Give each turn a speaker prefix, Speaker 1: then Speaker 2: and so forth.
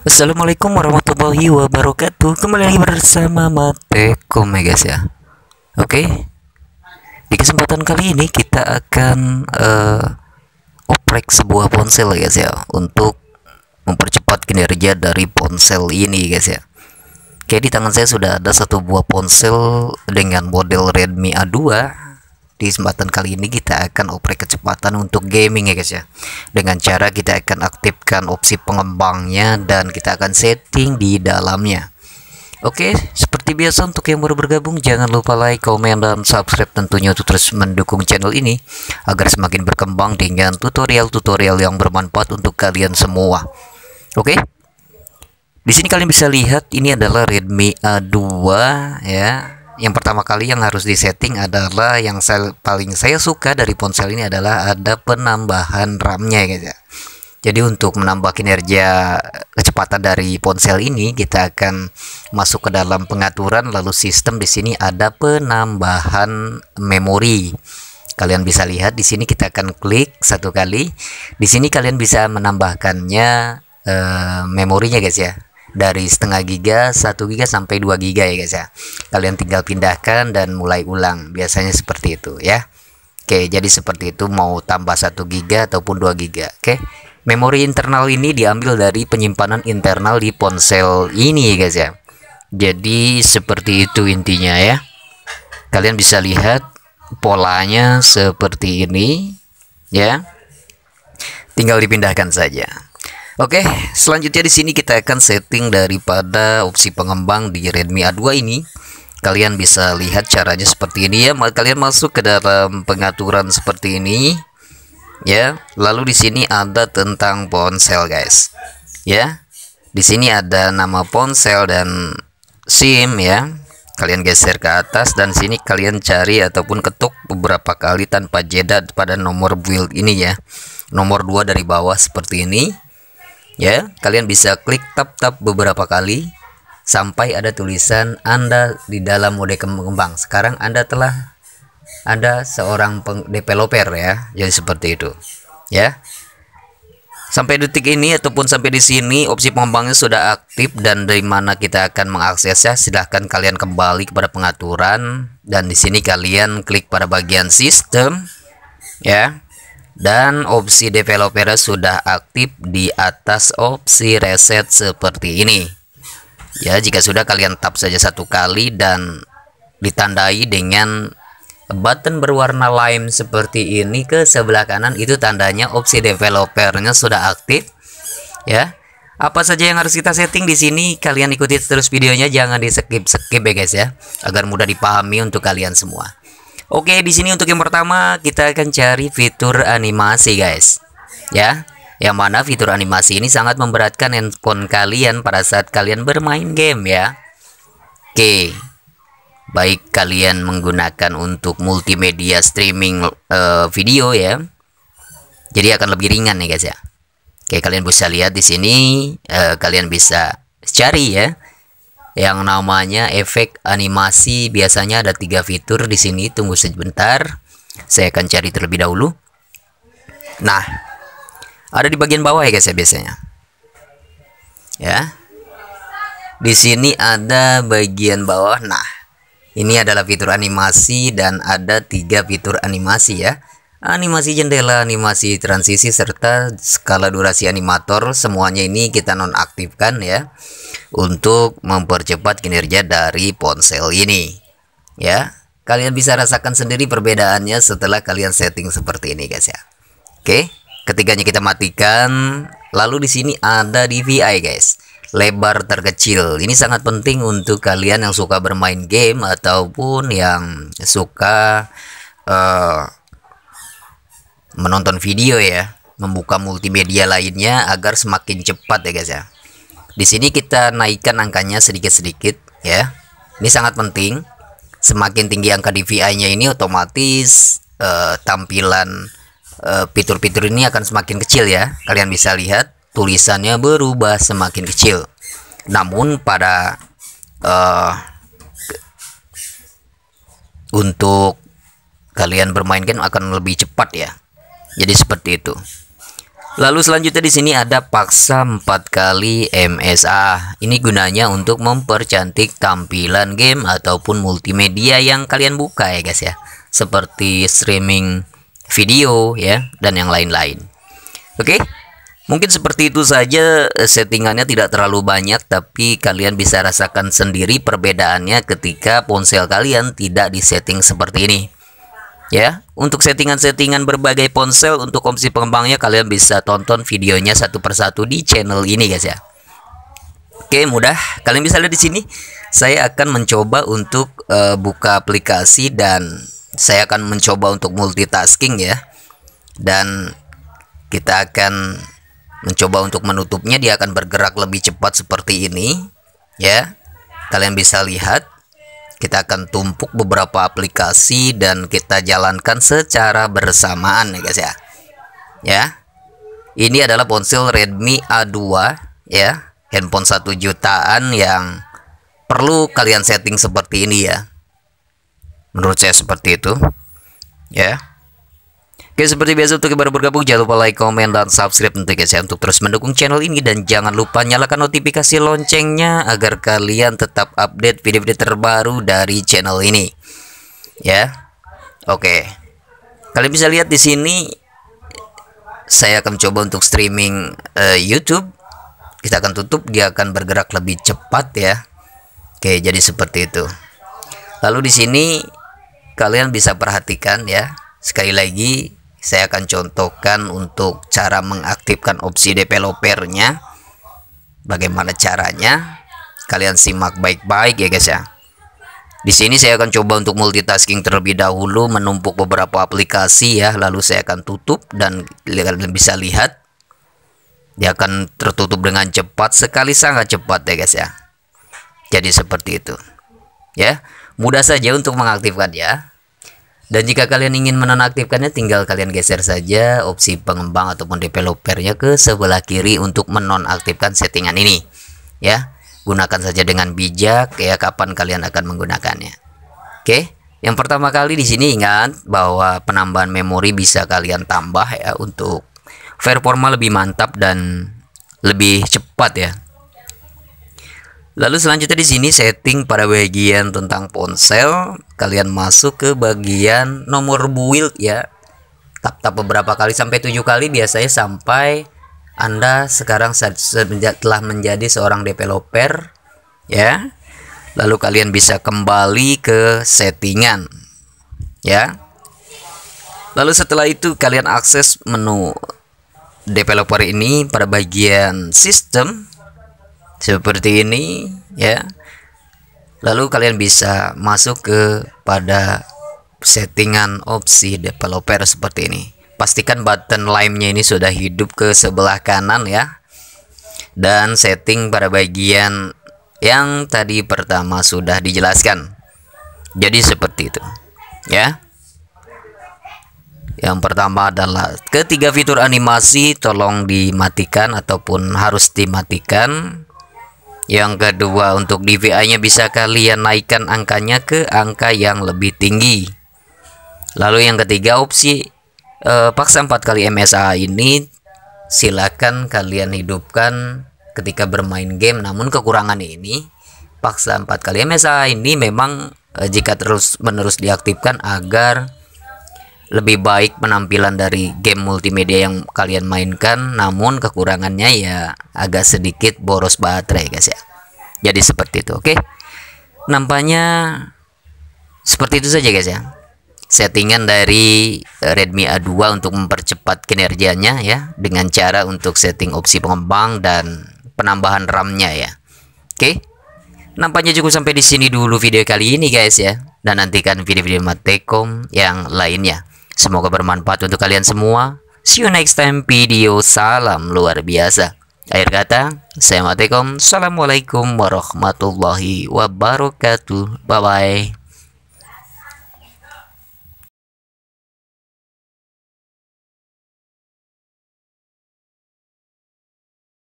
Speaker 1: Assalamualaikum warahmatullahi wabarakatuh Kembali lagi bersama Matekom ya guys ya Oke Di kesempatan kali ini kita akan uh, Oprek sebuah ponsel ya guys ya Untuk mempercepat kinerja dari ponsel ini guys ya Oke di tangan saya sudah ada satu buah ponsel Dengan model Redmi A2 di kesempatan kali ini kita akan oprek kecepatan untuk gaming ya guys ya dengan cara kita akan aktifkan opsi pengembangnya dan kita akan setting di dalamnya Oke, seperti biasa untuk yang baru bergabung jangan lupa like, komen, dan subscribe tentunya untuk terus mendukung channel ini agar semakin berkembang dengan tutorial-tutorial yang bermanfaat untuk kalian semua. Oke. Di sini kalian bisa lihat ini adalah Redmi A2 ya yang pertama kali yang harus disetting adalah yang saya, paling saya suka dari ponsel ini adalah ada penambahan RAM-nya guys ya. Jadi untuk menambah kinerja eh, kecepatan dari ponsel ini kita akan masuk ke dalam pengaturan lalu sistem di sini ada penambahan memori. Kalian bisa lihat di sini kita akan klik satu kali. Di sini kalian bisa menambahkannya uh, memorinya guys ya dari setengah giga 1 giga sampai 2 giga ya guys ya kalian tinggal pindahkan dan mulai ulang biasanya seperti itu ya Oke jadi seperti itu mau tambah 1 giga ataupun 2 giga Oke memori internal ini diambil dari penyimpanan internal di ponsel ini ya guys ya jadi seperti itu intinya ya kalian bisa lihat polanya seperti ini ya tinggal dipindahkan saja Oke, selanjutnya di sini kita akan setting daripada opsi pengembang di Redmi A2 ini. Kalian bisa lihat caranya seperti ini ya. Kalian masuk ke dalam pengaturan seperti ini. Ya, lalu di sini ada tentang ponsel, guys. Ya. Di sini ada nama ponsel dan SIM ya. Kalian geser ke atas dan sini kalian cari ataupun ketuk beberapa kali tanpa jeda pada nomor build ini ya. Nomor 2 dari bawah seperti ini ya kalian bisa klik tap tap beberapa kali sampai ada tulisan Anda di dalam mode pengembang sekarang Anda telah Anda seorang developer ya jadi seperti itu ya sampai detik ini ataupun sampai di sini opsi pengembangnya sudah aktif dan dari mana kita akan mengaksesnya silahkan kalian kembali kepada pengaturan dan di sini kalian klik pada bagian sistem ya dan opsi developer sudah aktif di atas opsi reset seperti ini ya jika sudah kalian tap saja satu kali dan ditandai dengan button berwarna lime seperti ini ke sebelah kanan itu tandanya opsi developernya sudah aktif ya apa saja yang harus kita setting di sini kalian ikuti terus videonya jangan di skip skip ya guys ya agar mudah dipahami untuk kalian semua Oke, di sini untuk yang pertama kita akan cari fitur animasi, guys. Ya. Yang mana fitur animasi ini sangat memberatkan handphone kalian pada saat kalian bermain game ya. Oke. Baik kalian menggunakan untuk multimedia streaming uh, video ya. Jadi akan lebih ringan nih guys ya. Oke, kalian bisa lihat di sini uh, kalian bisa cari ya yang namanya efek animasi biasanya ada tiga fitur di sini tunggu sebentar saya akan cari terlebih dahulu nah ada di bagian bawah ya guys ya biasanya ya di sini ada bagian bawah nah ini adalah fitur animasi dan ada tiga fitur animasi ya animasi jendela, animasi transisi serta skala durasi animator semuanya ini kita nonaktifkan ya untuk mempercepat kinerja dari ponsel ini ya. Kalian bisa rasakan sendiri perbedaannya setelah kalian setting seperti ini guys ya. Oke, ketiganya kita matikan. Lalu di sini ada DVI guys lebar terkecil. Ini sangat penting untuk kalian yang suka bermain game ataupun yang suka uh, menonton video ya, membuka multimedia lainnya agar semakin cepat ya guys ya. Di sini kita naikkan angkanya sedikit-sedikit ya. Ini sangat penting. Semakin tinggi angka DVI-nya ini otomatis uh, tampilan eh, fitur-fitur uh, ini akan semakin kecil ya. Kalian bisa lihat tulisannya berubah semakin kecil. Namun pada uh, untuk kalian bermain game akan lebih cepat ya jadi seperti itu. Lalu selanjutnya di sini ada paksa 4 kali MSA. Ini gunanya untuk mempercantik tampilan game ataupun multimedia yang kalian buka ya guys ya. Seperti streaming video ya dan yang lain-lain. Oke. Okay? Mungkin seperti itu saja eh, settingannya tidak terlalu banyak tapi kalian bisa rasakan sendiri perbedaannya ketika ponsel kalian tidak disetting seperti ini ya untuk settingan-settingan berbagai ponsel untuk opsi pengembangnya kalian bisa tonton videonya satu persatu di channel ini guys ya Oke mudah kalian bisa lihat di sini saya akan mencoba untuk uh, buka aplikasi dan saya akan mencoba untuk multitasking ya dan kita akan mencoba untuk menutupnya dia akan bergerak lebih cepat seperti ini ya kalian bisa lihat kita akan tumpuk beberapa aplikasi dan kita jalankan secara bersamaan ya guys ya ya ini adalah ponsel Redmi A2 ya handphone 1 jutaan yang perlu kalian setting seperti ini ya menurut saya seperti itu ya Oke seperti biasa untuk yang baru bergabung jangan lupa like, komen, dan subscribe untuk guys ya untuk terus mendukung channel ini dan jangan lupa nyalakan notifikasi loncengnya agar kalian tetap update video-video terbaru dari channel ini ya Oke kalian bisa lihat di sini saya akan coba untuk streaming uh, YouTube kita akan tutup dia akan bergerak lebih cepat ya Oke jadi seperti itu lalu di sini kalian bisa perhatikan ya sekali lagi saya akan contohkan untuk cara mengaktifkan opsi developernya bagaimana caranya kalian simak baik-baik ya guys ya di sini saya akan coba untuk multitasking terlebih dahulu menumpuk beberapa aplikasi ya lalu saya akan tutup dan kalian bisa lihat dia akan tertutup dengan cepat sekali sangat cepat ya guys ya jadi seperti itu ya mudah saja untuk mengaktifkan ya dan jika kalian ingin menonaktifkannya tinggal kalian geser saja opsi pengembang ataupun developernya ke sebelah kiri untuk menonaktifkan settingan ini. Ya, gunakan saja dengan bijak ya kapan kalian akan menggunakannya. Oke. Yang pertama kali di sini ingat bahwa penambahan memori bisa kalian tambah ya untuk performa lebih mantap dan lebih cepat ya Lalu selanjutnya di sini setting pada bagian tentang ponsel, kalian masuk ke bagian nomor build ya. Tap-tap beberapa kali sampai tujuh kali biasanya sampai Anda sekarang telah menjadi seorang developer ya. Lalu kalian bisa kembali ke settingan ya. Lalu setelah itu kalian akses menu developer ini pada bagian sistem seperti ini ya lalu kalian bisa masuk ke pada settingan opsi developer seperti ini pastikan button lime nya ini sudah hidup ke sebelah kanan ya dan setting pada bagian yang tadi pertama sudah dijelaskan jadi seperti itu ya yang pertama adalah ketiga fitur animasi tolong dimatikan ataupun harus dimatikan yang kedua untuk DVI nya bisa kalian naikkan angkanya ke angka yang lebih tinggi lalu yang ketiga opsi eh, paksa 4 kali MSA ini silakan kalian hidupkan ketika bermain game namun kekurangan ini paksa 4 kali MSA ini memang eh, jika terus menerus diaktifkan agar lebih baik penampilan dari game multimedia yang kalian mainkan namun kekurangannya ya agak sedikit boros baterai guys ya jadi seperti itu oke okay? nampaknya seperti itu saja guys ya settingan dari Redmi A2 untuk mempercepat kinerjanya ya dengan cara untuk setting opsi pengembang dan penambahan RAM-nya ya oke okay? nampaknya cukup sampai di sini dulu video kali ini guys ya dan nantikan video-video Matekom yang lainnya Semoga bermanfaat untuk kalian semua. See you next time video. Salam luar biasa. Akhir kata, Saya Assalamualaikum warahmatullahi wabarakatuh. Bye-bye.